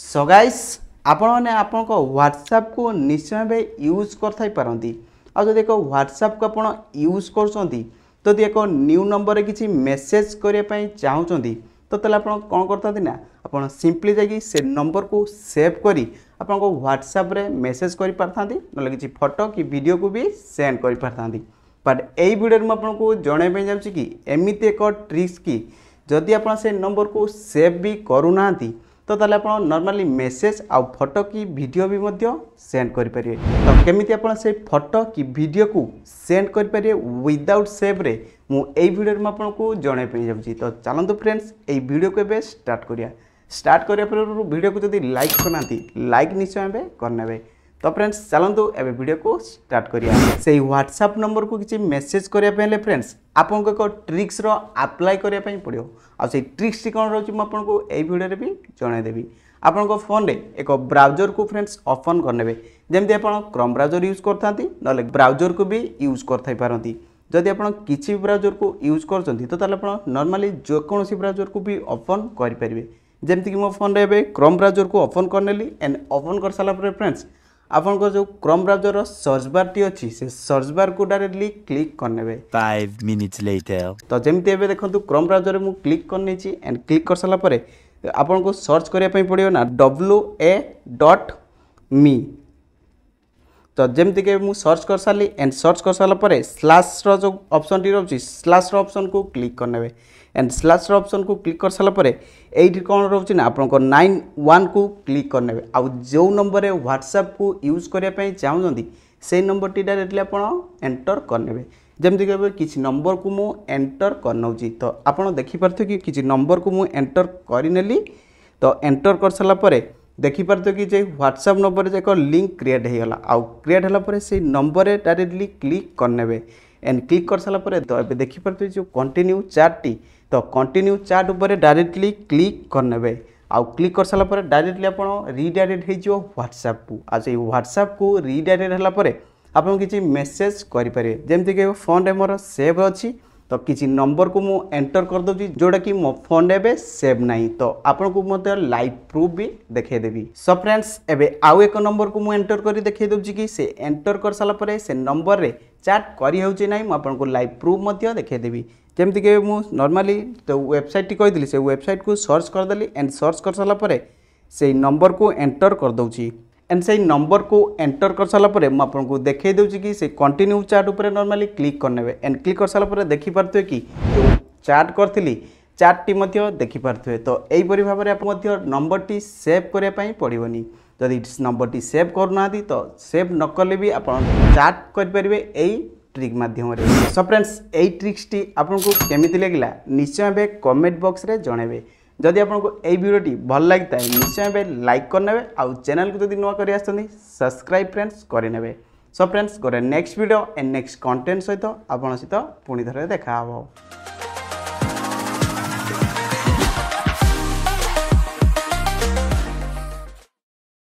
show guys ଆପଣମାନେ ଆପଣଙ୍କ ହ୍ୱାଟ୍ସଆପ୍କୁ ନିଶ୍ଚୟ ଭାବେ ୟୁଜ୍ କରିଥାଇପାରନ୍ତି ଆଉ ଯଦି ଏକ ହ୍ୱାଟ୍ସଆପ୍କୁ ଆପଣ ୟୁଜ୍ କରୁଛନ୍ତି ଯଦି ଏକ ନ୍ୟୁ ନମ୍ବରରେ କିଛି ମେସେଜ୍ କରିବା ପାଇଁ ଚାହୁଁଛନ୍ତି ତ ତାହେଲେ ଆପଣ କ'ଣ କରିଥାନ୍ତି ନା ଆପଣ ସିମ୍ପଲି ଯାଇକି ସେ ନମ୍ବରକୁ ସେଭ୍ କରି ଆପଣଙ୍କ ହ୍ୱାଟ୍ସଆପ୍ରେ ମେସେଜ୍ କରିପାରିଥାନ୍ତି ନହେଲେ କିଛି ଫଟୋ କି ଭିଡ଼ିଓକୁ ବି ସେଣ୍ଡ କରିପାରିଥାନ୍ତି ବଟ୍ ଏଇ ଭିଡ଼ିଓରେ ମୁଁ ଆପଣଙ୍କୁ ଜଣାଇବା ପାଇଁ ଯାଉଛି କି ଏମିତି ଏକ ଟ୍ରିକ୍ସ କି ଯଦି ଆପଣ ସେ ନମ୍ବରକୁ ସେଭ୍ ବି କରୁନାହାନ୍ତି তো তাহলে আপনার নর্মালি মেসেজ আউ ফটো কি ভিডিও বি মধ্য সেন্ড করে তো কেমিতি আপনার সেই ফটো কি ভিডিও কু সেন্ড করে উইদাউট সেভ্রে মু এই ভিডিওর মু আপনার জনাইপি যাচ্ছি তো চলতু ফ্রেন্ডস এই ভিডিও এবে স্টার্ট করা স্টার্ট করা পূর্ব ভিডিও যদি লাইক করনা লাইক নিশ্চয় এবে করে তো ফ্রেন্ডস চলতু এবে ভিডিও স্টার্ট করা সেই হোয়াটসঅ্যাপ নম্বর কু কিছু মেসেজ করা ফ্রেন্ডস ଆପଣଙ୍କୁ ଏକ ଟ୍ରିକ୍ସର ଆପ୍ଲାଏ କରିବା ପାଇଁ ପଡ଼ିବ ଆଉ ସେଇ ଟ୍ରିକ୍ସଟି କ'ଣ ରହୁଛି ମୁଁ ଆପଣଙ୍କୁ ଏଇ ଭିଡ଼ିଓରେ ବି ଜଣାଇଦେବି ଆପଣଙ୍କ ଫୋନ୍ରେ ଏକ ବ୍ରାଉଜରକୁ ଫ୍ରେଣ୍ଡସ୍ ଅଫନ୍ କରିନେବେ ଯେମିତି ଆପଣ କ୍ରମ୍ ବ୍ରାଉଜର ୟୁଜ୍ କରିଥାନ୍ତି ନହେଲେ ବ୍ରାଉଜରକୁ ବି ୟୁଜ୍ କରିଥାଇପାରନ୍ତି ଯଦି ଆପଣ କିଛି ବ୍ରାଉଜରକୁ ୟୁଜ୍ କରୁଛନ୍ତି ତ ତାହେଲେ ଆପଣ ନର୍ମାଲି ଯେକୌଣସି ବ୍ରାଉଜରକୁ ବି ଅଫନ୍ କରିପାରିବେ ଯେମିତିକି ମୋ ଫୋନ୍ରେ ଏବେ କ୍ରମ୍ ବ୍ରାଉଜରକୁ ଅଫନ୍ କରିନେଲି ଆଣ୍ଡ ଅଫନ୍ କରିସାରିଲା ପରେ ଫ୍ରେଣ୍ଡସ୍ ଆପଣଙ୍କ ଯେଉଁ କ୍ରମ୍ ବ୍ରାଉଜର୍ର ସର୍ଚ୍ଚ ବାର୍ଟି ଅଛି ସେ ସର୍ଚ୍ଚ ବାର୍କୁ ଡାଇରେକ୍ଟଲି କ୍ଲିକ୍ କରିନେବେ ତ ଯେମିତି ଏବେ ଦେଖନ୍ତୁ କ୍ରମ୍ ବ୍ରାଉଜର୍ରେ ମୁଁ କ୍ଲିକ୍ କରିନେଇଛି ଆଣ୍ଡ କ୍ଲିକ୍ କରିସାରିଲା ପରେ ଆପଣଙ୍କୁ ସର୍ଚ୍ଚ କରିବା ପାଇଁ ପଡ଼ିବ ନା ଡବ୍ଲୁ ଏ ଡଟ୍ ମି তো যেমিତିকে মু সর্চ করসারি এন্ড সর্চ করসারা পরে স্লাশ্র যে অপশনটি রয়েছে স্লাশ্র অপশনকু ক্লিক করনেবে এন্ড স্লাশ্র অপশনকু ক্লিক করসারা পরে এইটি কোণ রয়েছে না আপনার নাইন ওয়ানকু ক্লিক করনেবে আউ যে নম্বরে হোয়াটসঅ্যাপকু ইউজ করা চাহুমান সেই নম্বরটি ডাইরেক্টলি আপনার এন্টর করনেবে যেমিতিকি এবার কিছু নম্বরকু মু এন্টর করনেউছি তো আপনার দেখিপার্থে কি কিছু নম্বরকু মু এন্টর করিনেলি তো এন্টর করসারা পরে ଦେଖିପାରୁଥିବେ କି ଯେ ହ୍ୱାଟ୍ସଆପ୍ ନମ୍ବରରେ ଏକ ଲିଙ୍କ୍ କ୍ରିଏଟ୍ ହୋଇଗଲା ଆଉ କ୍ରିଏଟ୍ ହେଲା ପରେ ସେଇ ନମ୍ବରରେ ଡାଇରେକ୍ଟଲି କ୍ଲିକ୍ କରିନେବେ ଏଣ୍ଡ କ୍ଲିକ୍ କରିସାରିଲା ପରେ ତ ଏବେ ଦେଖିପାରୁଥିବେ ଯେଉଁ କଣ୍ଟିନ୍ୟୁ ଚାର୍ଟଟି ତ କଣ୍ଟିନ୍ୟୁ ଚାର୍ଟ ଉପରେ ଡାଇରେକ୍ଟଲି କ୍ଲିକ୍ କରିନେବେ ଆଉ କ୍ଲିକ୍ କରିସାରିଲା ପରେ ଡାଇରେକ୍ଟଲି ଆପଣ ରିଡାଇରେକ୍ଟ ହୋଇଯିବ ହ୍ୱାଟ୍ସଆପ୍କୁ ଆଉ ସେଇ ହ୍ୱାଟ୍ସଆପ୍କୁ ରିଡାଇରେକ୍ଟ ହେଲା ପରେ ଆପଣ କିଛି ମେସେଜ୍ କରିପାରିବେ ଯେମିତିକି ଫୋନ୍ରେ ମୋର ସେଭ୍ ଅଛି ତ କିଛି ନମ୍ବରକୁ ମୁଁ ଏଣ୍ଟର କରିଦେଉଛି ଯେଉଁଟାକି ମୋ ଫୋନ୍ରେ ଏବେ ସେଭ୍ ନାହିଁ ତ ଆପଣଙ୍କୁ ମଧ୍ୟ ଲାଇଭ୍ ପ୍ରୁଫ୍ ବି ଦେଖାଇଦେବି ସୋ ଫ୍ରେଣ୍ଡସ୍ ଏବେ ଆଉ ଏକ ନମ୍ବରକୁ ମୁଁ ଏଣ୍ଟର କରି ଦେଖାଇ ଦେଉଛି କି ସେ ଏଣ୍ଟର କରିସାରିଲା ପରେ ସେ ନମ୍ବରରେ ଚାଟ୍ କରିହେଉଛି ନାହିଁ ମୁଁ ଆପଣଙ୍କୁ ଲାଇଭ୍ ପ୍ରୁଫ୍ ମଧ୍ୟ ଦେଖାଇଦେବି ଯେମିତିକି ମୁଁ ନର୍ମାଲି ତ ୱେବସାଇଟ୍ଟି କହିଥିଲି ସେ ୱେବସାଇଟ୍କୁ ସର୍ଚ୍ଚ କରିଦେଲି ଆଣ୍ଡ ସର୍ଚ୍ଚ କରିସାରିଲା ପରେ ସେଇ ନମ୍ବରକୁ ଏଣ୍ଟର କରିଦେଉଛି एंड से नंबर को एंटर कर सारापर मुझे देखे दूसरी कि से कंटिन्यू चार्ट उपर नर्माली क्लिक करने एंड क्लिक कर सारापर देखिपे कि जो चार्ट करी চার্টটি মধ্যে দেখিপারে তো এইপরি ভাবে আপনার নম্বরটি সেভ করা পড়বনি যদি নম্বরটি সেভ করু না তো সেভ নকলে বি আপনার চার্ট করে এই ট্রিক মাধ্যমে সো ফ্রেন্ডস এই ট্রিক্সটি আপনার কেমিতি লাগিলা নিশ্চয় ভাবে কমেন্ট বক্সরে জনাইবে ଯଦି ଆପଣଙ୍କୁ ଏଇ ଭିଡ଼ିଓଟି ଭଲ ଲାଗିଥାଏ ନିଶ୍ଚୟ ଭାବେ ଲାଇକ୍ କରିନେବେ ଆଉ ଚ୍ୟାନେଲକୁ ଯଦି ନୂଆ କରି ଆସିଛନ୍ତି ସବସ୍କ୍ରାଇବ୍ ଫ୍ରେଣ୍ଡସ୍ କରିନେବେ ସୋ ଫ୍ରେଣ୍ଡସ୍ ଗୋଟେ ନେକ୍ସଟ ଭିଡ଼ିଓ ଏ ନେକ୍ସଟ କଣ୍ଟେଣ୍ଟ ସହିତ ଆପଣଙ୍କ ସହିତ ପୁଣି ଥରେ ଦେଖା ହେବ